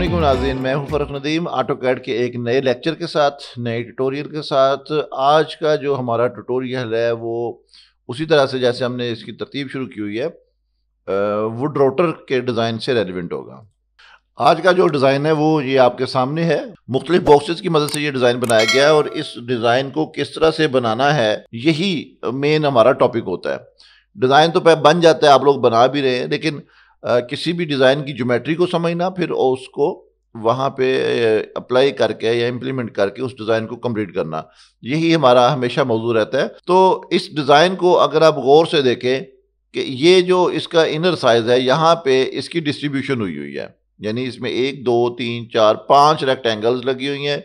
अल्लाम नाजीन मैं हूँ फ़रक नदीम आटो कैड के एक नए लेक्चर के साथ नए ट्यूटोरियल के साथ आज का जो हमारा ट्यूटोरियल है वो उसी तरह से जैसे हमने इसकी तरतीब शुरू की हुई है वुड रोटर के डिज़ाइन से रेलिवेंट होगा आज का जो डिज़ाइन है वो ये आपके सामने है मुख्तलिफ बॉक्सेस की मदद से ये डिज़ाइन बनाया गया है और इस डिज़ाइन को किस तरह से बनाना है यही मेन हमारा टॉपिक होता है डिज़ाइन तो बन जाता है आप लोग बना भी रहे हैं लेकिन किसी भी डिज़ाइन की ज्योमेट्री को समझना फिर उसको वहाँ पे अप्लाई करके या इम्प्लीमेंट करके उस डिज़ाइन को कंप्लीट करना यही हमारा हमेशा मौजूद रहता है तो इस डिज़ाइन को अगर आप गौर से देखें कि ये जो इसका इनर साइज़ है यहाँ पे इसकी डिस्ट्रीब्यूशन हुई हुई है यानी इसमें एक दो तीन चार पाँच रेक्टेंगल्स लगी हुई हैं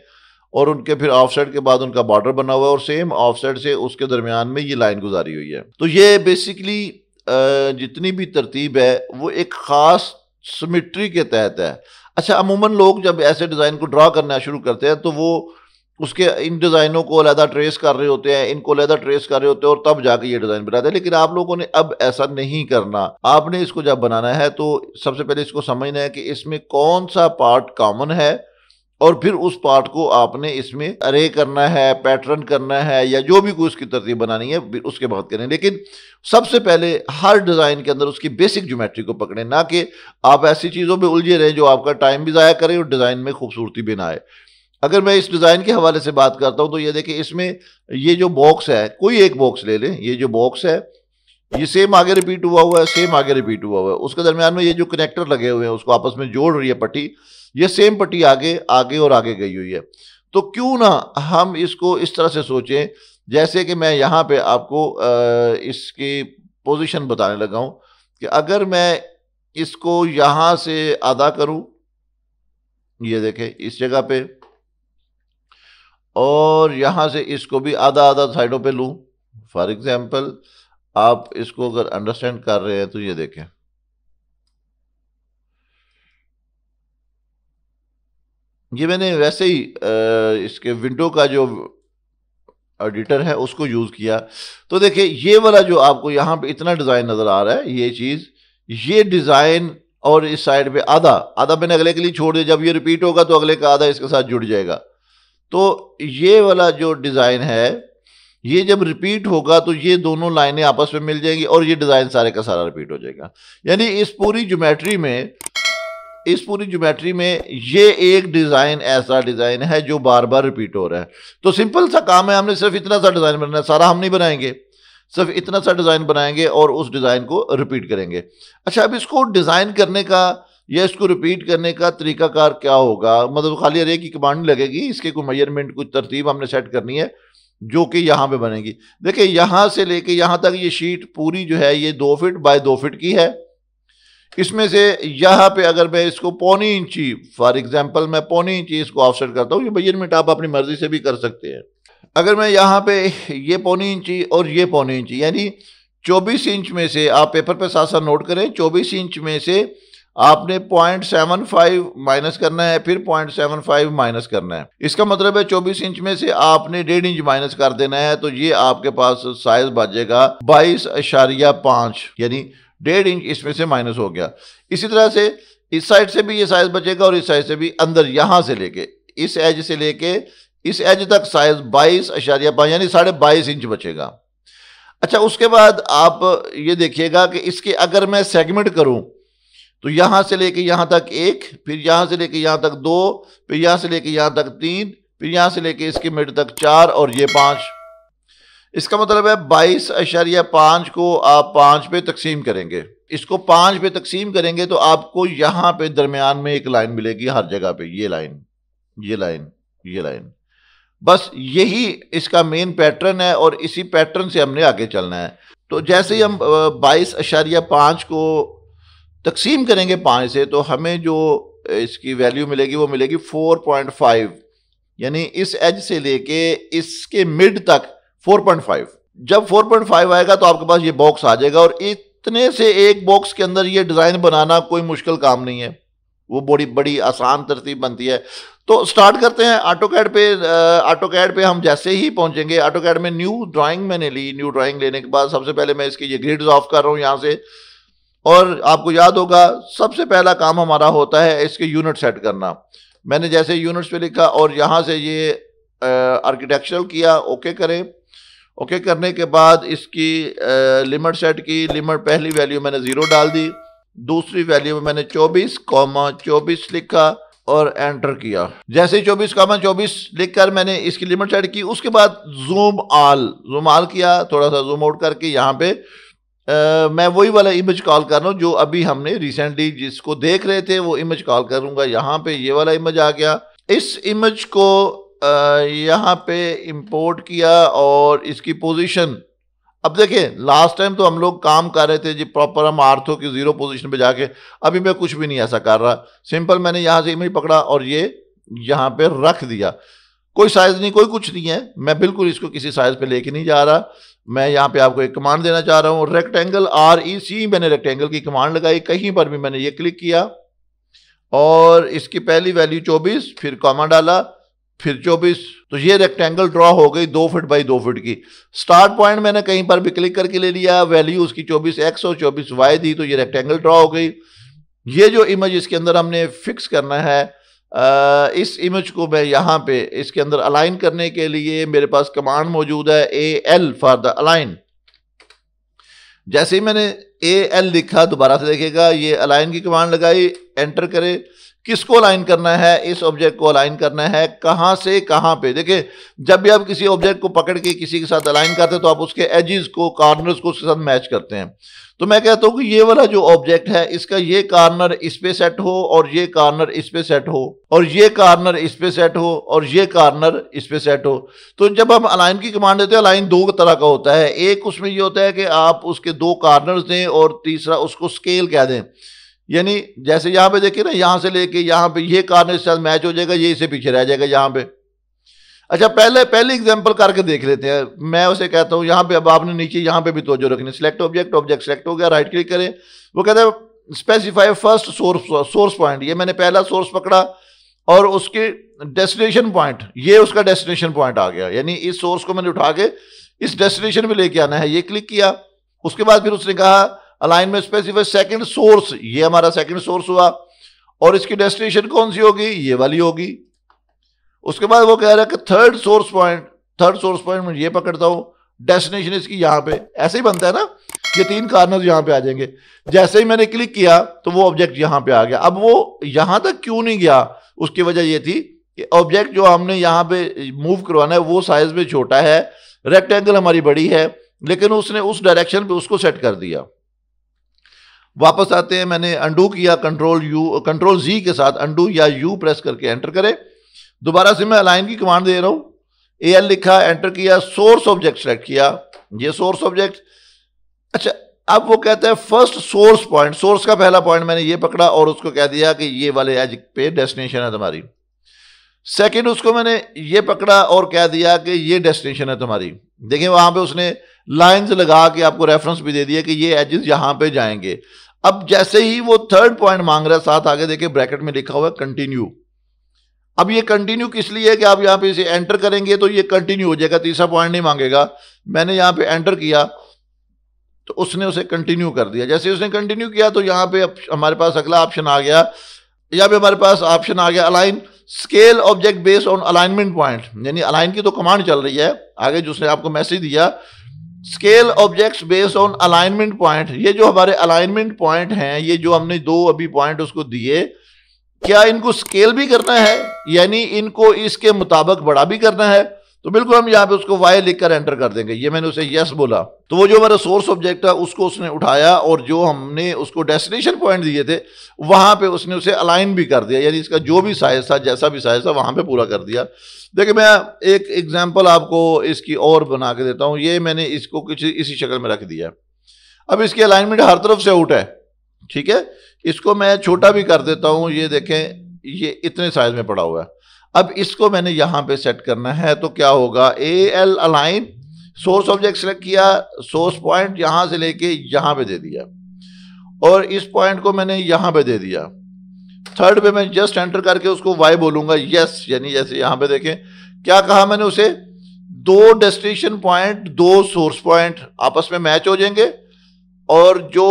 और उनके फिर ऑफ साइड के बाद उनका बॉर्डर बना हुआ है और सेम ऑफ साइड से उसके दरमियान में ये लाइन गुजारी हुई है तो ये बेसिकली जितनी भी तरतीब है वो एक ख़ास सिमिट्री के तहत है अच्छा अमूमन लोग जब ऐसे डिज़ाइन को ड्रा करना शुरू करते हैं तो वो उसके इन डिज़ाइनों को अलहदा ट्रेस कर रहे होते हैं इनको अलहदा ट्रेस कर रहे होते हैं और तब जाके ये डिज़ाइन बनाते हैं लेकिन आप लोगों ने अब ऐसा नहीं करना आपने इसको जब बनाना है तो सबसे पहले इसको समझना है कि इसमें कौन सा पार्ट कॉमन है और फिर उस पार्ट को आपने इसमें अरे करना है पैटर्न करना है या जो भी कोई उसकी तरतीब बनानी है उसके बाद करें लेकिन सबसे पहले हर डिज़ाइन के अंदर उसकी बेसिक ज्योमेट्री को पकड़ें ना कि आप ऐसी चीज़ों में उलझे रहें जो आपका टाइम भी ज़ाया करें और डिज़ाइन में खूबसूरती भी ना आए अगर मैं इस डिज़ाइन के हवाले से बात करता हूँ तो ये देखें इसमें ये जो बॉक्स है कोई एक बॉक्स ले लें ये जो बॉक्स है ये सेम आगे रिपीट हुआ हुआ है सेम आगे रिपीट हुआ हुआ है उसके दरमियान में ये जो कनेक्टर लगे हुए हैं उसको आपस में जोड़ रही है पट्टी ये सेम पट्टी आगे आगे और आगे गई हुई है तो क्यों ना हम इसको इस तरह से सोचें जैसे कि मैं यहाँ पे आपको इसकी पोजीशन बताने लगा हूँ कि अगर मैं इसको यहाँ से आधा करूँ ये देखें इस जगह पे और यहाँ से इसको भी आधा आधा साइडों पे लूँ फॉर एग्ज़ाम्पल आप इसको अगर अंडरस्टैंड कर रहे हैं तो ये देखें ये मैंने वैसे ही इसके विंडो का जो एडिटर है उसको यूज़ किया तो देखिए ये वाला जो आपको यहाँ पे इतना डिज़ाइन नज़र आ रहा है ये चीज़ ये डिज़ाइन और इस साइड पे आधा आधा मैंने अगले के लिए छोड़ दिया जब ये रिपीट होगा तो अगले का आधा इसके साथ जुड़ जाएगा तो ये वाला जो डिज़ाइन है ये जब रिपीट होगा तो ये दोनों लाइनें आपस में मिल जाएंगी और ये डिज़ाइन सारे का सारा रिपीट हो जाएगा यानी इस पूरी जोमेट्री में इस पूरी ज्योमेट्री में ये एक डिज़ाइन ऐसा डिज़ाइन है जो बार बार रिपीट हो रहा है तो सिंपल सा काम है हमने सिर्फ इतना सा डिज़ाइन बनाना है सारा हम नहीं बनाएंगे सिर्फ इतना सा डिज़ाइन बनाएंगे और उस डिज़ाइन को रिपीट करेंगे अच्छा अब इसको डिज़ाइन करने का या इसको रिपीट करने का तरीकाकार क्या होगा मतलब खाली अरे की कमांड लगेगी इसके कोई मेजरमेंट कुछ तरतीब हमने सेट करनी है जो कि यहाँ पे बनेगी देखिए यहाँ से लेके यहाँ तक ये शीट पूरी जो है ये दो फिट बाय दो फिट की है इसमें से यहाँ पे अगर मैं इसको पौनी इंची फॉर एग्जाम्पल मैं पौनी इंची इसको ऑफसेट करता हूँ ये भैया मिनट आप अपनी मर्जी से भी कर सकते हैं अगर मैं यहाँ पे ये पौनी इंची और ये पौनी इंची यानी 24 इंच में से आप पेपर पे साथ साथ नोट करें 24 इंच में से आपने पॉइंट सेवन फाइव माइनस करना है फिर पॉइंट सेवन फाइव माइनस करना है इसका मतलब है चौबीस इंच में से आपने डेढ़ इंच माइनस कर देना है तो ये आपके पास साइज बाजेगा बाईस अशारिया पांच यानी डेढ़ इंच इसमें से माइनस हो गया इसी तरह से इस साइड से भी ये साइज बचेगा और इस साइड से भी अंदर यहाँ से लेके इस एज से लेके इस एज तक साइज बाईस अशारिया पाँच यानी साढ़े बाईस इंच बचेगा अच्छा उसके बाद आप ये देखिएगा कि इसके अगर मैं सेगमेंट करूं तो यहाँ से लेके यहाँ तक एक फिर यहाँ से लेके यहाँ तक दो फिर यहाँ से लेके यहाँ तक तीन फिर यहाँ से लेके इसके मिड तक चार और ये पाँच इसका मतलब है बाईस अशरिया पाँच को आप पाँच पे तकसीम करेंगे इसको पाँच पे तकसीम करेंगे तो आपको यहाँ पे दरमियान में एक लाइन मिलेगी हर जगह पे ये लाइन ये लाइन ये लाइन बस यही इसका मेन पैटर्न है और इसी पैटर्न से हमने आगे चलना है तो जैसे ही हम बाईस अशारिया पाँच को तकसीम करेंगे पाँच से तो हमें जो इसकी वैल्यू मिलेगी वो मिलेगी फोर पॉइंट फाइव यानी इस एज से लेके इसके मिड तक 4.5 जब 4.5 आएगा तो आपके पास ये बॉक्स आ जाएगा और इतने से एक बॉक्स के अंदर ये डिज़ाइन बनाना कोई मुश्किल काम नहीं है वो बड़ी बड़ी आसान तरतीब बनती है तो स्टार्ट करते हैं ऑटो कैड पे ऑटो कैड पे हम जैसे ही पहुंचेंगे ऑटो कैड में न्यू ड्राइंग मैंने ली न्यू ड्राइंग लेने के बाद सबसे पहले मैं इसकी ये ग्रिड्स ऑफ कर रहा हूँ यहाँ से और आपको याद होगा सबसे पहला काम हमारा होता है इसके यूनिट सेट करना मैंने जैसे यूनिट्स पे लिखा और यहाँ से ये आर्किटेक्चरल किया ओके करें ओके okay, करने के बाद इसकी लिमिट सेट की लिमिट पहली वैल्यू मैंने ज़ीरो डाल दी दूसरी वैल्यू में मैंने चौबीस कॉमा चौबीस लिखा और एंटर किया जैसे ही चौबीस कॉमा चौबीस लिख कर मैंने इसकी लिमिट सेट की उसके बाद जूम आल जूम आल किया थोड़ा सा जूम आउट करके यहाँ पे आ, मैं वही वाला इमेज कॉल कर रहा हूँ जो अभी हमने रिसेंटली जिसको देख रहे थे वो इमेज कॉल करूँगा यहाँ पे ये वाला इमेज आ गया इस इमेज को यहाँ पे इंपोर्ट किया और इसकी पोजीशन अब देखिए लास्ट टाइम तो हम लोग काम कर रहे थे जी प्रॉपर हम आर्थो की ज़ीरो पोजीशन पे जाके अभी मैं कुछ भी नहीं ऐसा कर रहा सिंपल मैंने यहाँ से इमेज पकड़ा और ये यहाँ पे रख दिया कोई साइज़ नहीं कोई कुछ नहीं है मैं बिल्कुल इसको किसी साइज़ पे लेके नहीं जा रहा मैं यहाँ पे आपको एक कमांड देना चाह रहा हूँ रेक्टेंगल आर ई सी मैंने रेक्टेंगल की कमांड लगाई कहीं पर भी मैंने ये क्लिक किया और इसकी पहली वैल्यू 24 फिर कॉमा डाला फिर चौबीस तो ये रेक्टेंगल ड्रॉ हो गई दो फिट बाई दो फिट की स्टार्ट पॉइंट मैंने कहीं पर भी क्लिक करके ले लिया वैल्यू उसकी चौबीस एक्स और चौबीस वाई दी तो ये रेक्टेंगल ड्रॉ हो गई ये जो इमेज इसके अंदर हमने फिक्स करना है इस इमेज को मैं यहाँ पे इसके अंदर अलाइन करने के लिए मेरे पास कमांड मौजूद है A L for the align जैसे ही मैंने ए एल लिखा दोबारा से देखेगा ये अलाइन की कमांड लगाई एंटर करे किसको अलाइन करना है इस ऑब्जेक्ट को अलाइन करना है कहाँ से कहाँ पे देखिए जब भी आप किसी ऑब्जेक्ट को पकड़ के किसी के साथ अलाइन करते हैं तो आप उसके एजिस को कॉर्नर्स को उसके साथ मैच करते हैं तो मैं कहता हूँ कि ये वाला जो ऑब्जेक्ट है इसका ये कॉर्नर इस पे सेट हो और ये कॉर्नर इस पे सेट हो और ये कॉर्नर इस पे सेट हो और ये कॉर्नर इस पे सेट हो तो जब हम अलाइन की कमांड देते हैं अलाइन दो तरह का होता है एक उसमें ये होता है कि आप उसके दो कॉर्नर दें और तीसरा उसको स्केल कह दें यानी जैसे यहाँ पे देखिए ना यहां से लेके यहाँ पे ये कारण इस साथ मैच हो जाएगा ये इसे पीछे रह जाएगा यहां पे अच्छा पहले पहले एग्जाम्पल करके देख लेते हैं मैं उसे कहता हूं यहां पे अब आपने नीचे यहां पे भी तोजो रखनी सिलेक्ट ऑब्जेक्ट ऑब्जेक्ट सेलेक्ट हो गया राइट क्लिक करें वो कहते हैं specify first source source point ये मैंने पहला सोर्स पकड़ा और उसके डेस्टिनेशन पॉइंट ये उसका डेस्टिनेशन पॉइंट आ गया यानी इस सोर्स को मैंने उठा के इस डेस्टिनेशन पर लेके आना है ये क्लिक किया उसके बाद फिर उसने कहा अलाइनमेंट स्पेसिफाई सेकंड सोर्स ये हमारा सेकंड सोर्स हुआ और इसकी डेस्टिनेशन कौन सी होगी ये वाली होगी उसके बाद वो कह रहा है कि third source point third source point में ये पकड़ता हूँ डेस्टिनेशन इसकी यहाँ पे ऐसे ही बनता है ना ये तीन कार्नर यहाँ पे आ जाएंगे जैसे ही मैंने क्लिक किया तो वो ऑब्जेक्ट यहाँ पे आ गया अब वो यहाँ तक क्यों नहीं गया उसकी वजह ये थी कि ऑब्जेक्ट जो हमने यहाँ पे मूव करवाना है वो साइज में छोटा है रेक्टेंगल हमारी बड़ी है लेकिन उसने उस डायरेक्शन पे उसको सेट कर दिया वापस आते हैं मैंने अंडू किया कंट्रोल यू कंट्रोल जी के साथ अंडू या यू प्रेस करके एंटर करें दोबारा से मैं अलाइन की कमांड दे रहा हूँ ए एल लिखा एंटर किया सोर्स ऑब्जेक्ट सेलेक्ट किया ये सोर्स ऑब्जेक्ट अच्छा अब वो कहता है फर्स्ट सोर्स पॉइंट सोर्स का पहला पॉइंट मैंने ये पकड़ा और उसको कह दिया कि ये वाले एज पे डेस्टिनेशन है तुम्हारी सेकंड उसको मैंने ये पकड़ा और कह दिया कि ये डेस्टिनेशन है तुम्हारी देखिए वहां पे उसने लाइंस लगा के आपको रेफरेंस भी दे दिया कि ये एजेस यहां पे जाएंगे अब जैसे ही वो थर्ड पॉइंट मांग रहा है साथ आगे देखे ब्रैकेट में लिखा हुआ है कंटिन्यू अब ये कंटिन्यू किस लिए है कि आप यहां पे इसे एंटर करेंगे तो ये कंटिन्यू हो जाएगा तीसरा पॉइंट नहीं मांगेगा मैंने यहां पे एंटर किया तो उसने उसे कंटिन्यू कर दिया जैसे उसने कंटिन्यू किया तो यहां पे हमारे पास अगला ऑप्शन आ गया या भी हमारे पास ऑप्शन आ गया align scale object based on alignment point यानी अलाइन की तो कमांड चल रही है आगे जिसने आपको मैसेज दिया scale objects based on alignment point ये जो हमारे अलाइनमेंट पॉइंट हैं ये जो हमने दो अभी पॉइंट उसको दिए क्या इनको स्केल भी करना है यानी इनको इसके मुताबिक बड़ा भी करना है तो बिल्कुल हम यहाँ पे उसको वाई लिखकर एंटर कर देंगे ये मैंने उसे यस बोला तो वो जो हमारा सोर्स ऑब्जेक्ट है उसको उसने उठाया और जो हमने उसको डेस्टिनेशन पॉइंट दिए थे वहाँ पे उसने उसे अलाइन भी कर दिया यानी इसका जो भी साइज था जैसा भी साइज था वहाँ पे पूरा कर दिया देखिए मैं एक एग्जाम्पल आपको इसकी और बना के देता हूँ ये मैंने इसको कुछ इसी शक्ल में रख दिया अब इसकी अलाइनमेंट हर तरफ से आउट है ठीक है इसको मैं छोटा भी कर देता हूँ ये देखें ये इतने साइज में पड़ा हुआ है अब इसको मैंने यहाँ पे सेट करना है तो क्या होगा A L align source object select किया सोर्स पॉइंट यहाँ से लेके यहाँ पे दे दिया और इस पॉइंट को मैंने यहाँ पे दे दिया थर्ड पे मैं जस्ट एंटर करके उसको वाई बोलूंगा यस यानी जैसे यहाँ पे देखें क्या कहा मैंने उसे दो डेस्टिनेशन पॉइंट दो सोर्स पॉइंट आपस में मैच हो जाएंगे और जो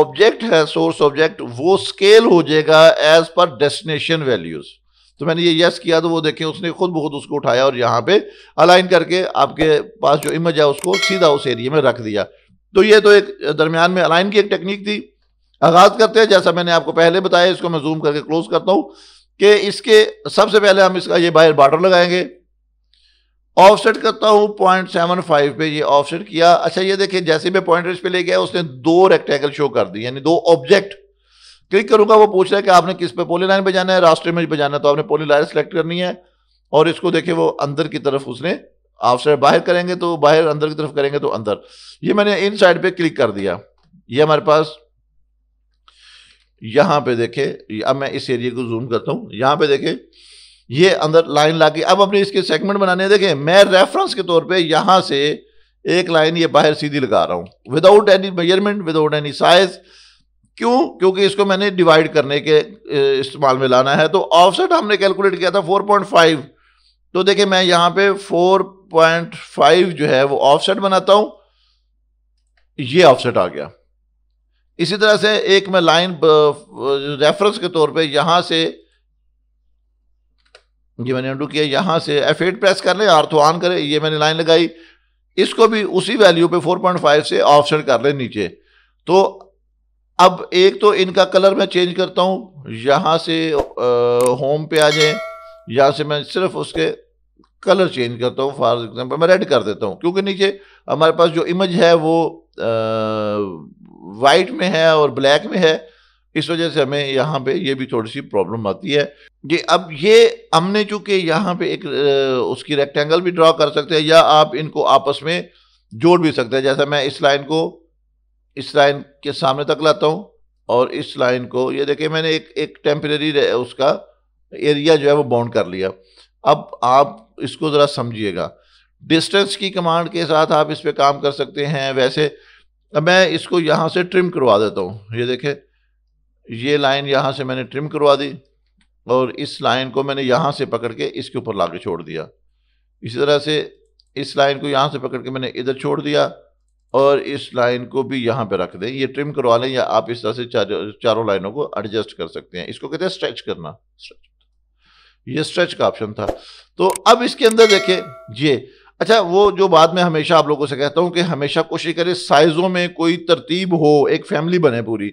ऑब्जेक्ट है सोर्स ऑब्जेक्ट वो स्केल हो जाएगा एज पर डेस्टिनेशन वैल्यूज़ तो मैंने ये यस किया तो वो देखें उसने खुद बहुत उसको उठाया और यहाँ पे अलाइन करके आपके पास जो इमेज है उसको सीधा उस एरिए में रख दिया तो ये तो एक दरमियान में अलाइन की एक टेक्निक थी आगाज़ करते हैं जैसा मैंने आपको पहले बताया इसको मैं जूम करके क्लोज करता हूँ कि इसके सबसे पहले हम इसका ये बाहर बार्डर लगाएंगे ऑफसेट करता हूँ पॉइंट सेवन फाइव पे ये ऑफसेट किया अच्छा ये देखिए जैसे मैं पॉइंट पे ले गया उसने दो रेक्टेंगल शो कर दी यानी दो ऑब्जेक्ट क्लिक करूंगा वो पूछ रहा है कि आपने किस पे पोली लाइन पे जाना है राष्ट्रीय इमेज पे जाना है तो आपने पोली लाइन सेलेक्ट करनी है और इसको देखिए वो अंदर की तरफ उसने आपसे बाहर करेंगे तो बाहर अंदर की तरफ करेंगे तो अंदर ये मैंने इन साइड पर क्लिक कर दिया ये हमारे पास यहां पे देखे अब मैं इस एरिया को जूम करता हूं यहां पे देखे ये अंदर लाइन ला के अब अपने इसके सेगमेंट बनाने देखें मैं रेफरेंस के तौर पे यहाँ से एक लाइन ये बाहर सीधी लगा रहा हूँ without any measurement without any size क्यों क्योंकि इसको मैंने डिवाइड करने के इस्तेमाल में लाना है तो ऑफसेट हमने कैलकुलेट किया था 4.5 तो देखिए मैं यहां पे 4.5 जो है वो ऑफसेट बनाता हूं ये ऑफसेट आ गया इसी तरह से एक मैं लाइन रेफरेंस के तौर पे यहां से ये मैंने अंडू किया यहां से एफ एट प्रेस कर लें आर्थो ऑन करे ये मैंने लाइन लगाई इसको भी उसी वैल्यू पे 4.5 से ऑफसेट कर ले नीचे तो अब एक तो इनका कलर मैं चेंज करता हूँ यहाँ से होम पे आ जाए यहाँ से मैं सिर्फ उसके कलर चेंज करता हूँ फॉर एग्जाम्पल मैं रेड कर देता हूँ क्योंकि नीचे हमारे पास जो इमेज है वो वाइट में है और ब्लैक में है इस वजह से हमें यहाँ पे ये भी थोड़ी सी प्रॉब्लम आती है ये अब ये हमने चूँकि यहाँ पे एक उसकी रेक्टेंगल भी ड्रा कर सकते हैं या आप इनको आपस में जोड़ भी सकते हैं जैसा मैं इस लाइन को इस लाइन के सामने तक लाता हूँ और इस लाइन को ये देखिए मैंने एक एक टेम्परेरी उसका एरिया जो है वो बाउंड कर लिया अब आप इसको ज़रा समझिएगा डिस्टेंस की कमांड के साथ आप इस पर काम कर सकते हैं वैसे अब मैं इसको यहाँ से ट्रिम करवा देता हूँ ये देखें ये लाइन यहाँ से मैंने ट्रिम करवा दी और इस लाइन को मैंने यहाँ से पकड़ के इसके ऊपर ला के छोड़ दिया इसी तरह से इस लाइन को यहाँ से पकड़ के मैंने इधर छोड़ दिया और इस लाइन को भी यहाँ पे रख दें ये ट्रिम करवा लें या आप इस तरह से चार, चारों लाइनों को एडजस्ट कर सकते हैं इसको कहते हैं स्ट्रेच करना स्ट्रेच ये स्ट्रेच का ऑप्शन था तो अब इसके अंदर देखें ये अच्छा वो जो बाद में हमेशा आप लोगों से कहता हूँ कि हमेशा कोशिश करें साइज़ों में कोई तरतीब हो एक फैमिली बने पूरी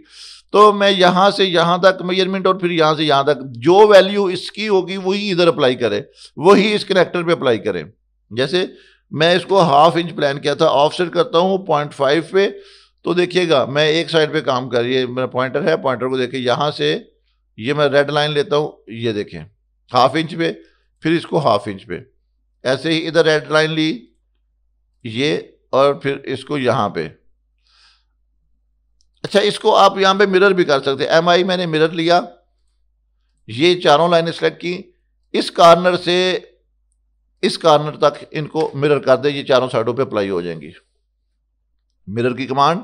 तो मैं यहाँ से यहाँ तक मेजरमेंट और फिर यहाँ से यहाँ तक जो वैल्यू इसकी होगी वही इधर अप्लाई करें वही इस कनेक्टर पर अप्लाई करें जैसे मैं इसको हाफ इंच प्लान किया था ऑफ सेट करता हूँ पॉइंट फाइव पे तो देखिएगा मैं एक साइड पे काम कर ये मेरा पॉइंटर है पॉइंटर को देखिए यहाँ से ये मैं रेड लाइन लेता हूँ ये देखें हाफ इंच पे फिर इसको हाफ इंच पे ऐसे ही इधर रेड लाइन ली ये और फिर इसको यहाँ पे अच्छा इसको आप यहाँ पे मिरर भी कर सकते एम आई मैंने मिरर लिया ये चारों लाइनें सेलेक्ट की इस कॉर्नर से इस कार्नर तक इनको मिरर कर दे ये चारों साइडों पे अप्लाई हो जाएंगी मिरर की कमांड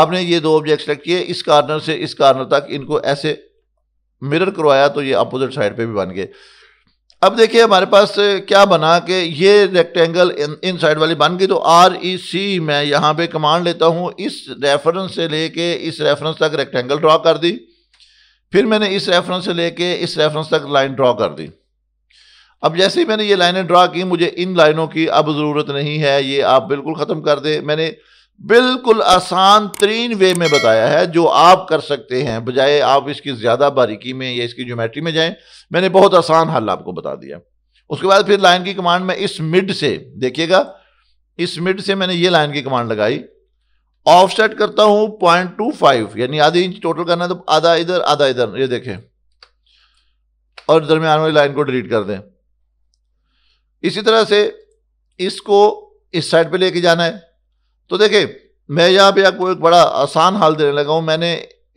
आपने ये दो ऑब्जेक्ट सेलेक्ट किए इस कार्नर से इस कार्नर तक इनको ऐसे मिरर करवाया तो ये अपोजिट साइड पे भी बन गए अब देखिए हमारे पास क्या बना कि ये रेक्टेंगल इन इन साइड वाली बन गई तो आर ई सी मैं यहाँ पे कमांड लेता हूँ इस रेफरेंस से लेके इस रेफरेंस तक रेक्टेंगल ड्रॉ कर दी फिर मैंने इस रेफरेंस से लेके इस रेफरेंस तक लाइन ड्रॉ कर दी अब जैसे ही मैंने ये लाइनें ड्रा की मुझे इन लाइनों की अब ज़रूरत नहीं है ये आप बिल्कुल ख़त्म कर दें मैंने बिल्कुल आसान तरीन वे में बताया है जो आप कर सकते हैं बजाय आप इसकी ज़्यादा बारीकी में या इसकी ज्योमेट्री में जाएं मैंने बहुत आसान हल आपको बता दिया उसके बाद फिर लाइन की कमांड में इस मिड से देखिएगा इस मिड से मैंने ये लाइन की कमांड लगाई ऑफसेट करता हूं पॉइंट टू फाइव यानी आधी इंच टोटल करना है तो आधा इधर आधा इधर ये देखें और दरमियान वाली लाइन को डिलीट कर दें इसी तरह से इसको इस साइड पे लेके जाना है तो देखिए मैं यहाँ पे आपको एक बड़ा आसान हाल देने लगा हूँ मैंने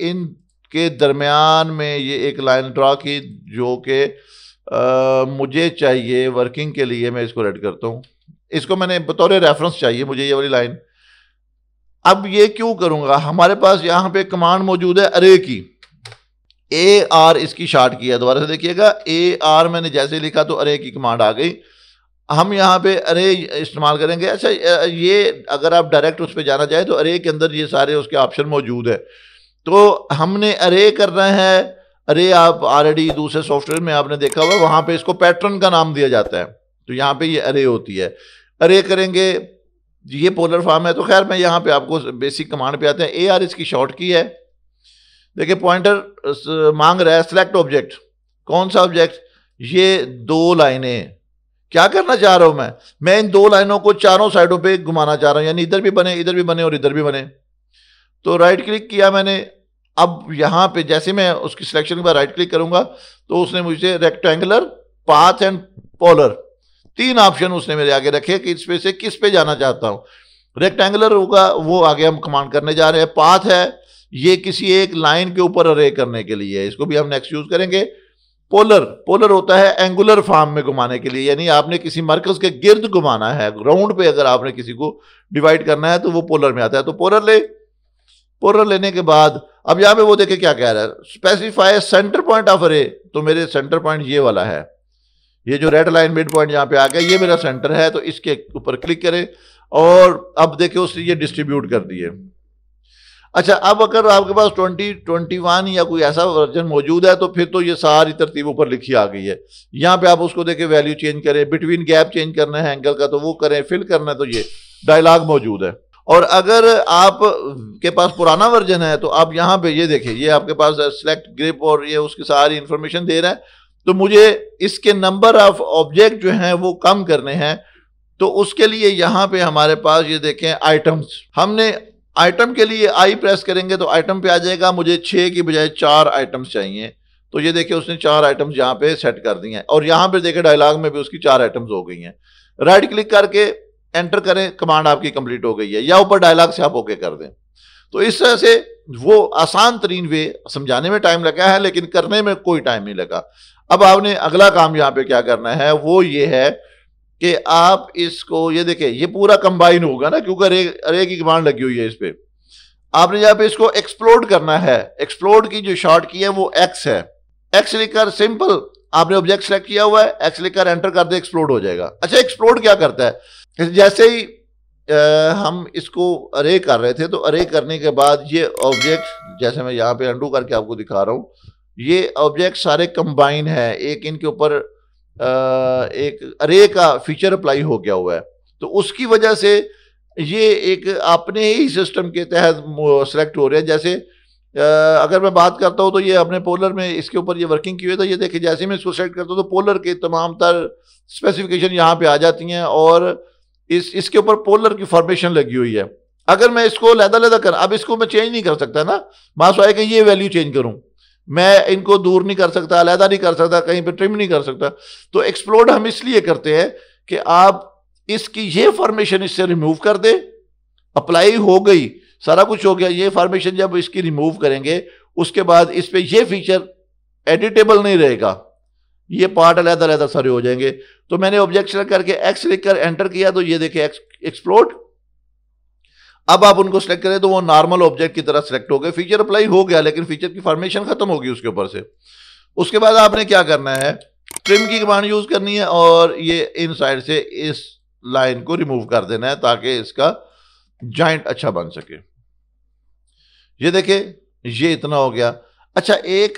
इन के दरमियान में ये एक लाइन ड्रा की जो कि मुझे चाहिए वर्किंग के लिए मैं इसको रेड करता हूँ इसको मैंने बतौर रेफरेंस चाहिए मुझे ये वाली लाइन अब ये क्यों करूँगा हमारे पास यहाँ पे कमांड मौजूद है अरे की ए आर इसकी शार्ट किया दोबारा से देखिएगा ए आर मैंने जैसे लिखा तो अरे की कमांड आ गई हम यहाँ पे अरे इस्तेमाल करेंगे अच्छा ये अगर आप डायरेक्ट उस पर जाना चाहें तो अरे के अंदर ये सारे उसके ऑप्शन मौजूद है तो हमने अरे करना है अरे आप ऑलरेडी दूसरे सॉफ्टवेयर में आपने देखा हुआ वहाँ पे इसको पैटर्न का नाम दिया जाता है तो यहाँ पे ये अरे होती है अरे करेंगे ये पोलर फार्म है तो खैर मैं यहाँ पे आपको बेसिक कमांड पे आते हैं ए आर इसकी शॉर्ट की है देखिए पॉइंटर मांग रहा है सेलेक्ट ऑब्जेक्ट कौन सा ऑब्जेक्ट ये दो लाइनें क्या करना चाह रहा हूं मैं मैं इन दो लाइनों को चारों साइडों पे घुमाना चाह रहा हूं यानी इधर भी बने इधर भी बने और इधर भी बने तो राइट क्लिक किया मैंने अब यहां पे जैसे मैं उसकी सिलेक्शन के बाद राइट क्लिक करूंगा तो उसने मुझे रेक्टेंगुलर पाथ एंड पोलर तीन ऑप्शन उसने मेरे आगे रखे कि इस पे से किस पे जाना चाहता हूँ रेक्टेंगुलर होगा वो आगे हम कमांड करने जा रहे हैं पाथ है ये किसी एक लाइन के ऊपर अरे करने के लिए इसको भी हम नेक्स्ट यूज़ करेंगे पोलर पोलर होता है एंगुलर फॉर्म में घुमाने के लिए यानी आपने किसी मरकज के गिर्द घुमाना है ग्राउंड पे अगर आपने किसी को डिवाइड करना है तो वो पोलर में आता है तो पोलर ले पोलर लेने के बाद अब यहाँ पे वो देखे क्या कह रहा है स्पेसिफाई सेंटर पॉइंट ऑफ रे तो मेरे सेंटर पॉइंट ये वाला है ये जो रेड लाइन मिड पॉइंट यहाँ पे आ गया ये मेरा सेंटर है तो इसके ऊपर क्लिक करें और अब देखे उसने ये डिस्ट्रीब्यूट कर दिए अच्छा अब अगर आपके पास ट्वेंटी ट्वेंटी वन या कोई ऐसा वर्जन मौजूद है तो फिर तो ये सारी तरतीब ऊपर लिखी आ गई है यहाँ पे आप उसको देखें वैल्यू चेंज करें बिटवीन गैप चेंज करना है एंगल का तो वो करें फिल करना है तो ये डायलाग मौजूद है और अगर आप के पास पुराना वर्जन है तो आप यहाँ पे ये देखें ये आपके पास सेलेक्ट ग्रिप और ये उसकी सारी इंफॉर्मेशन दे रहा है तो मुझे इसके नंबर ऑफ ऑब्जेक्ट जो हैं वो कम करने हैं तो उसके लिए यहाँ पे हमारे पास ये देखें आइटम्स हमने आइटम के लिए आई प्रेस करेंगे तो आइटम पे आ जाएगा मुझे छः की बजाय चार आइटम्स चाहिए तो ये देखिए उसने चार आइटम्स यहाँ पे सेट कर दी हैं और यहाँ पे देखे डायलॉग में भी उसकी चार आइटम्स हो गई हैं राइट क्लिक करके एंटर करें कमांड आपकी कंप्लीट हो गई है या ऊपर डायलॉग से आप ओके कर दें तो इस तरह से वो आसान तरीन वे समझाने में टाइम लगा है लेकिन करने में कोई टाइम नहीं लगा अब आपने अगला काम यहाँ पे क्या करना है वो ये है कि आप इसको ये देखें ये पूरा कंबाइन होगा ना क्योंकि अरे अरे की कमांड लगी हुई है इस पर आपने यहाँ पे इसको एक्सप्लोर करना है एक्सप्लोर की जो शॉर्ट की है वो एक्स है एक्स लिखकर सिंपल आपने ऑब्जेक्ट सेलेक्ट किया हुआ है एक्स लिखकर एंटर कर दे एक्सप्लोर हो जाएगा अच्छा एक्सप्लोर क्या करता है जैसे ही आ, हम इसको अरे कर रहे थे तो अरे करने के बाद ये ऑब्जेक्ट जैसे मैं यहाँ पे अंडू करके आपको दिखा रहा हूँ ये ऑब्जेक्ट सारे कंबाइन है एक इनके ऊपर एक अरे का फीचर अप्लाई हो गया हुआ है तो उसकी वजह से ये एक अपने ही सिस्टम के तहत सेलेक्ट हो रहे हैं जैसे अगर मैं बात करता हूँ तो ये अपने पोलर में इसके ऊपर ये वर्किंग की हुई तो ये देखिए जैसे मैं इसको सेलेक्ट करता हूँ तो पोलर के तमाम तर स्पेसिफिकेशन यहाँ पे आ जाती हैं और इस इसके ऊपर पोलर की फॉर्मेशन लगी हुई है अगर मैं इसको लहदा लहदा कर अब इसको मैं चेंज नहीं कर सकता ना मास आए कि ये वैल्यू चेंज करूँ मैं इनको दूर नहीं कर सकता अलहदा नहीं कर सकता कहीं पे ट्रिम नहीं कर सकता तो एक्सप्लोड हम इसलिए करते हैं कि आप इसकी ये फॉर्मेशन इससे रिमूव कर दे अप्लाई हो गई सारा कुछ हो गया ये फॉर्मेशन जब इसकी रिमूव करेंगे उसके बाद इस पर यह फीचर एडिटेबल नहीं रहेगा ये पार्ट अलहदा अलहदा सारे हो जाएंगे तो मैंने ऑब्जेक्शन करके एक्स लिखकर एंटर किया तो ये देखे एक्स एक्सप्लोड अब आप उनको सेलेक्ट करें तो वो नॉर्मल ऑब्जेक्ट की तरह सेलेक्ट हो गए फीचर अप्लाई हो गया लेकिन फीचर की फॉर्मेशन खत्म होगी उसके ऊपर से उसके बाद आपने क्या करना है ट्रिम की कमांड यूज करनी है और ये इन साइड से इस लाइन को रिमूव कर देना है ताकि इसका ज्वाइंट अच्छा बन सके ये देखे ये इतना हो गया अच्छा एक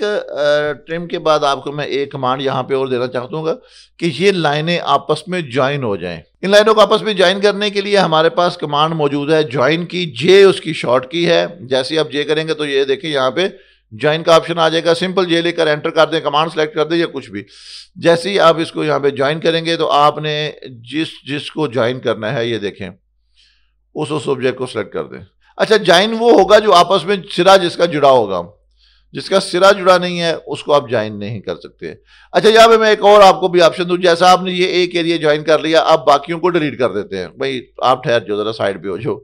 ट्रिम के बाद आपको मैं एक कमांड यहाँ पे और देना चाहूँगा कि ये लाइनें आपस में ज्वाइन हो जाएं इन लाइनों को आपस में ज्वाइन करने के लिए हमारे पास कमांड मौजूद है ज्वाइन की जे उसकी शॉर्ट की है जैसे आप जे करेंगे तो ये देखें यहाँ पे ज्वाइन का ऑप्शन आ जाएगा सिंपल जे लेकर एंटर कर दें कमांड सेलेक्ट कर दें या कुछ भी जैसे ही आप इसको यहाँ पे ज्वाइन करेंगे तो आपने जिस जिसको ज्वाइन करना है ये देखें उस उस ऑब्जेक्ट को सिलेक्ट कर दें अच्छा ज्वाइन वो होगा जो आपस में सिरा जिसका जुड़ा होगा जिसका सिरा जुड़ा नहीं है उसको आप ज्वाइन नहीं कर सकते अच्छा यहाँ पे मैं एक और आपको भी ऑप्शन दूँ जैसा आपने ये एक एरिया ज्वाइन कर लिया आप बाकियों को डिलीट कर देते हैं भाई आप ठहर जो ज़रा साइड पे हो जो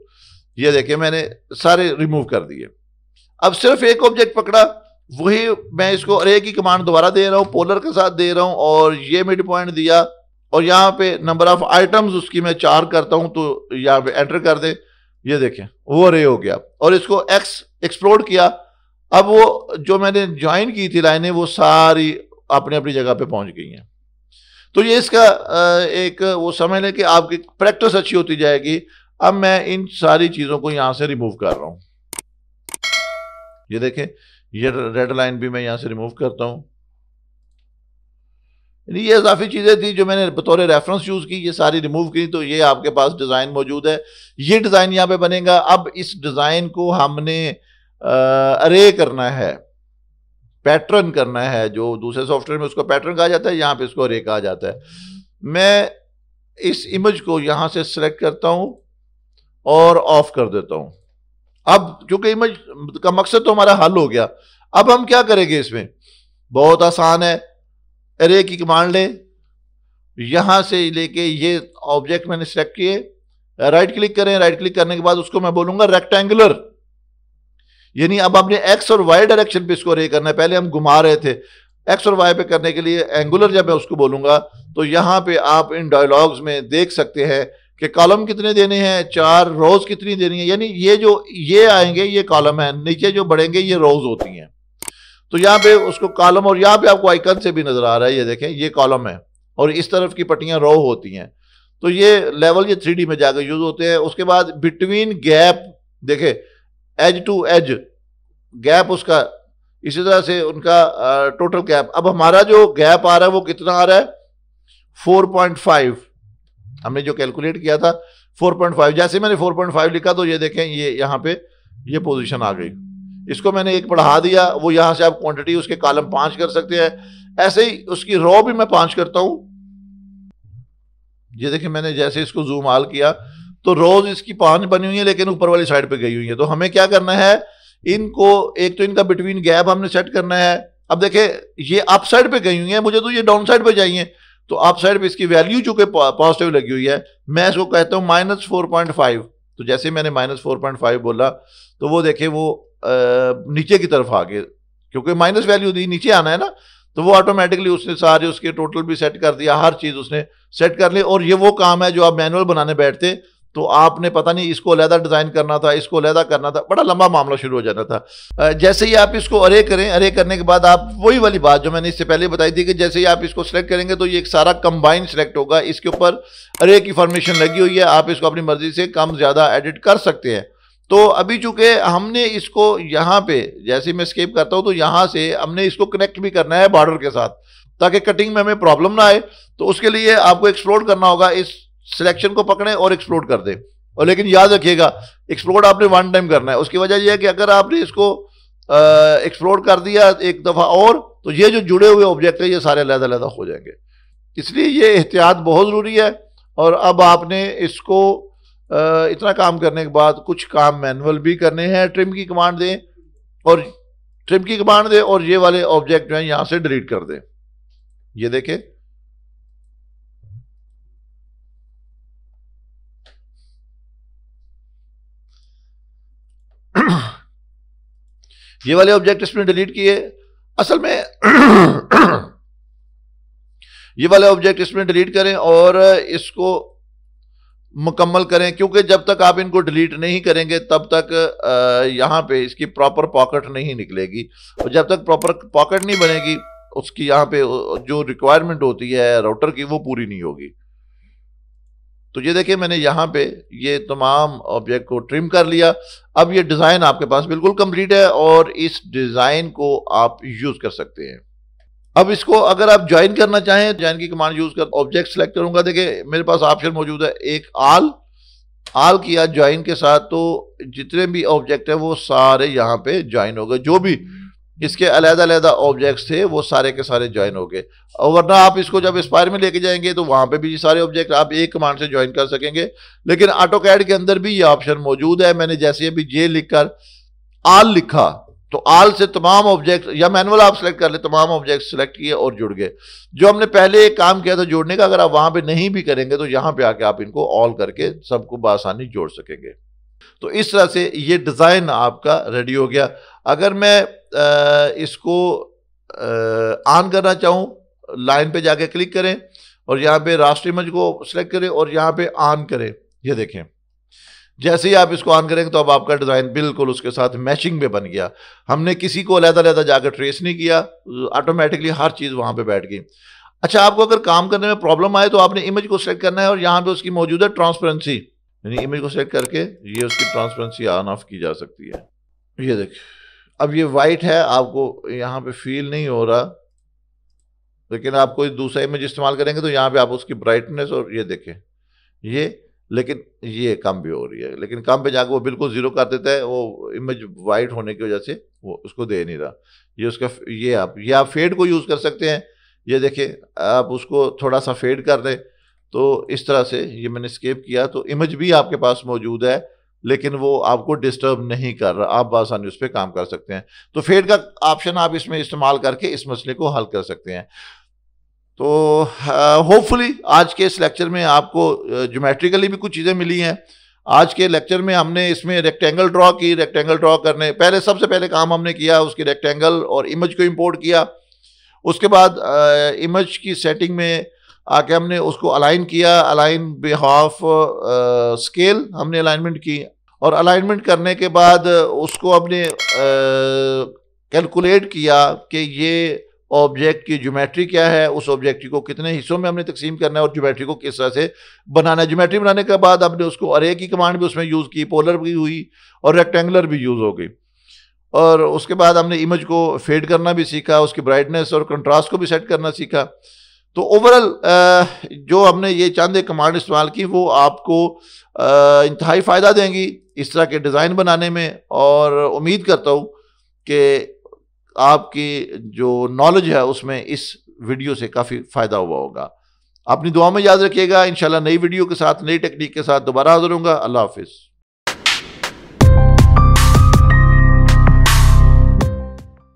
ये देखिए मैंने सारे रिमूव कर दिए अब सिर्फ एक ऑब्जेक्ट पकड़ा वही मैं इसको अरे की कमांड दोबारा दे रहा हूँ पोलर के साथ दे रहा हूँ और ये मिड पॉइंट दिया और यहाँ पे नंबर ऑफ आइटम्स उसकी मैं चार करता हूँ तो यहाँ पे एंटर कर दे ये देखें वो अरे हो गया और इसको एक्स एक्सप्लोर किया अब वो जो मैंने ज्वाइन की थी लाइनें वो सारी अपनी अपनी जगह पे पहुंच गई हैं तो ये इसका एक वो समझ लें कि आपकी प्रैक्टिस अच्छी होती जाएगी अब मैं इन सारी चीज़ों को यहाँ से रिमूव कर रहा हूँ ये देखें ये रेड लाइन भी मैं यहाँ से रिमूव करता हूँ ये इजाफी चीज़ें थी जो मैंने बतौर रेफरेंस यूज़ की ये सारी रिमूव की तो ये आपके पास डिज़ाइन मौजूद है ये डिज़ाइन यहाँ पे बनेगा अब इस डिज़ाइन को हमने अरे करना है पैटर्न करना है जो दूसरे सॉफ्टवेयर में उसको पैटर्न कहा जाता है यहाँ पे इसको अरे कहा जाता है मैं इस इमेज को यहाँ से सिलेक्ट करता हूँ और ऑफ कर देता हूँ अब क्योंकि इमेज का मकसद तो हमारा हल हो गया अब हम क्या करेंगे इसमें बहुत आसान है अरे की कमांड लें यहाँ से लेके ये ऑब्जेक्ट मैंने सेलेक्ट किए राइट क्लिक करें राइट क्लिक करने के बाद उसको मैं बोलूँगा रेक्टेंगुलर यानी अब आपने एक्स और वाई डायरेक्शन पे इसको रे करना है पहले हम घुमा रहे थे एक्स और वाई पे करने के लिए एंगुलर जब मैं उसको बोलूंगा तो यहाँ पे आप इन डायलॉग्स में देख सकते हैं कि कॉलम कितने देने हैं चार रोज कितनी देनी है यानी ये जो ये आएंगे ये कॉलम है नीचे जो बढ़ेंगे ये रोज होती हैं तो यहाँ पे उसको कॉलम और यहाँ पे आपको आइकन से भी नजर आ रहा है ये देखें ये कॉलम है और इस तरफ की पट्टियाँ रो होती हैं तो ये लेवल ये थ्री में जाकर यूज होते हैं उसके बाद बिटवीन गैप देखें एज टू एज गैप उसका इसी तरह से उनका टोटल गैप अब हमारा जो गैप आ रहा है वो कितना आ रहा है 4.5 हमने जो कैलकुलेट किया था 4.5 जैसे मैंने 4.5 लिखा तो ये देखें ये यहाँ पे ये पोजीशन आ गई इसको मैंने एक बढ़ा दिया वो यहाँ से आप क्वांटिटी उसके कॉलम पाँच कर सकते हैं ऐसे ही उसकी रॉ भी मैं पाँच करता हूँ ये देखें मैंने जैसे इसको जूम आल किया तो रोज इसकी पांच बनी हुई है लेकिन ऊपर वाली साइड पे गई हुई है तो हमें क्या करना है इनको एक तो इनका बिटवीन गैप हमने सेट करना है अब देखे ये अप साइड पे गई हुई है मुझे तो ये डाउन साइड पे चाहिए तो अप साइड पे इसकी वैल्यू चूंकि पॉजिटिव लगी हुई है मैं इसको कहता हूँ माइनस फोर पॉइंट फाइव तो जैसे मैंने माइनस फोर पॉइंट फाइव बोला तो वो देखे वो आ, नीचे की तरफ आ गए क्योंकि माइनस वैल्यू दी नीचे आना है ना तो वो ऑटोमेटिकली उसने सारे उसके टोटल भी सेट कर दिया हर चीज़ उसने सेट कर ली और ये वो काम है जो आप मैनुअल बनाने बैठते तो आपने पता नहीं इसको अलहदा डिज़ाइन करना था इसको अलहदा करना था बड़ा लंबा मामला शुरू हो जाना था जैसे ही आप इसको अरे करें अरे करने के बाद आप वही वाली बात जो मैंने इससे पहले बताई थी कि जैसे ही आप इसको सिलेक्ट करेंगे तो ये एक सारा कंबाइन सिलेक्ट होगा इसके ऊपर अरे की फॉर्मेशन लगी हुई है आप इसको अपनी मर्जी से कम ज़्यादा एडिट कर सकते हैं तो अभी चूंकि हमने इसको यहाँ पे जैसे मैं स्केप करता हूँ तो यहाँ से हमने इसको कनेक्ट भी करना है बॉर्डर के साथ ताकि कटिंग में हमें प्रॉब्लम ना आए तो उसके लिए आपको एक्सप्लोर करना होगा इस सिलेक्शन को पकड़ें और एक्सप्लोर कर दें और लेकिन याद रखिएगा एक्सप्लोर आपने वन टाइम करना है उसकी वजह यह है कि अगर आपने इसको एक्सप्लोर कर दिया एक दफ़ा और तो ये जो जुड़े हुए ऑब्जेक्ट हैं ये सारे अलहदा अलहदा हो जाएंगे इसलिए ये एहतियात बहुत ज़रूरी है और अब आपने इसको आ, इतना काम करने के बाद कुछ काम मैनुअल भी करने हैं ट्रिम की कमांड दें और ट्रिम की कमांड दें और ये वाले ऑब्जेक्ट जो हैं यहाँ से डिलीट कर दें ये देखें ये वाले ऑब्जेक्ट इसमें डिलीट किए असल में ये वाले ऑब्जेक्ट इसमें डिलीट करें और इसको मुकम्मल करें क्योंकि जब तक आप इनको डिलीट नहीं करेंगे तब तक यहाँ पे इसकी प्रॉपर पॉकेट नहीं निकलेगी और जब तक प्रॉपर पॉकेट नहीं बनेगी उसकी यहाँ पे जो रिक्वायरमेंट होती है राउटर की वो पूरी नहीं होगी तो ये देखिए मैंने यहाँ पे ये तमाम ऑब्जेक्ट को ट्रिम कर लिया अब ये डिज़ाइन आपके पास बिल्कुल कंप्लीट है और इस डिज़ाइन को आप यूज़ कर सकते हैं अब इसको अगर आप ज्वाइन करना चाहें ज्वाइन की कमांड यूज़ कर ऑब्जेक्ट सेलेक्ट करूंगा देखिए मेरे पास ऑप्शन मौजूद है एक आल आल किया ज्वाइन के साथ तो जितने भी ऑब्जेक्ट है वो सारे यहाँ पे ज्वाइन हो गए जो भी इसके अलहदा अलहदा ऑब्जेक्ट्स थे वो सारे के सारे ज्वाइन हो गए और वरना आप इसको जब स्पायर में लेके जाएंगे तो वहाँ पे भी सारे ऑब्जेक्ट आप एक कमांड से ज्वाइन कर सकेंगे लेकिन ऑटो कैड के अंदर भी ये ऑप्शन मौजूद है मैंने जैसे अभी जे कर आल लिखा तो आल से तमाम ऑब्जेक्ट या मैनुअल आप सेलेक्ट कर ले तमाम ऑब्जेक्ट सेलेक्ट किए और जुड़ गए जो हमने पहले एक काम किया था जोड़ने का अगर आप वहाँ पर नहीं भी करेंगे तो यहाँ पर आके आप इनको ऑल करके सबको बसानी जोड़ सकेंगे तो इस तरह से ये डिज़ाइन आपका रेडी हो गया अगर मैं इसको ऑन करना चाहूँ लाइन पे जाके क्लिक करें और यहाँ पे राष्ट्रीय मंच को सिलेक्ट करें और यहाँ पे ऑन करें ये देखें जैसे ही आप इसको ऑन करेंगे तो अब आपका डिज़ाइन बिल्कुल उसके साथ मैचिंग में बन गया हमने किसी को अलहदा लहदा जाकर ट्रेस नहीं किया ऑटोमेटिकली हर चीज़ वहाँ पे बैठ गई अच्छा आपको अगर काम करने में प्रॉब्लम आए तो आपने इमेज को सेलेक्ट करना है और यहाँ पे उसकी मौजूदा ट्रांसपेरेंसी यानी इमेज को सेलेक्ट करके ये उसकी ट्रांसपेरेंसी ऑन ऑफ की जा सकती है ये देखिए अब ये वाइट है आपको यहाँ पे फील नहीं हो रहा लेकिन आप कोई दूसरा इमेज इस्तेमाल करेंगे तो यहाँ पे आप उसकी ब्राइटनेस और ये देखें ये लेकिन ये कम भी हो रही है लेकिन कम पे जाकर वो बिल्कुल ज़ीरो कर देता है वो इमेज वाइट होने की वजह से वो उसको दे नहीं रहा ये उसका ये आप ये आप फेड को यूज़ कर सकते हैं ये देखें आप उसको थोड़ा सा फेड कर दें तो इस तरह से ये मैंने स्केप किया तो इमेज भी आपके पास मौजूद है लेकिन वो आपको डिस्टर्ब नहीं कर रहा आप आसानी उस पर काम कर सकते हैं तो फेड का ऑप्शन आप इसमें इस्तेमाल करके इस मसले को हल कर सकते हैं तो होपफुली uh, आज के इस लेक्चर में आपको जोमेट्रिकली uh, भी कुछ चीज़ें मिली हैं आज के लेक्चर में हमने इसमें रेक्टेंगल ड्रॉ की रेक्टेंगल ड्रॉ करने पहले सबसे पहले काम हमने किया उसकी रेक्टेंगल और इमेज को इंपोर्ट किया उसके बाद इमेज uh, की सेटिंग में आके हमने उसको अलाइन किया अलाइन बिहाफ स्केल हमने अलाइनमेंट की और अलाइनमेंट करने के बाद उसको अपने कैलकुलेट किया कि ये ऑब्जेक्ट की ज्योमेट्री क्या है उस ऑब्जेक्ट को कितने हिस्सों में हमने तकसीम करना है और ज्योमेट्री को किस तरह से बनाना है ज्योमेट्री बनाने के बाद आपने उसको अरे की कमांड भी उसमें यूज़ की पोलर भी हुई और रेक्टेंगुलर भी यूज़ हो गई और उसके बाद हमने इमेज को फेड करना भी सीखा उसकी ब्राइटनेस और कंट्रास्ट को भी सेट करना सीखा तो ओवरऑल जो हमने ये चांदे एक कमांड इस्तेमाल की वो आपको इंतहाई फ़ायदा देंगी इस तरह के डिज़ाइन बनाने में और उम्मीद करता हूँ कि आपकी जो नॉलेज है उसमें इस वीडियो से काफ़ी फ़ायदा हुआ होगा अपनी दुआ में याद रखिएगा इन नई वीडियो के साथ नई टेक्निक के साथ दोबारा हाजिर हूँगा अल्लाह हाफिज़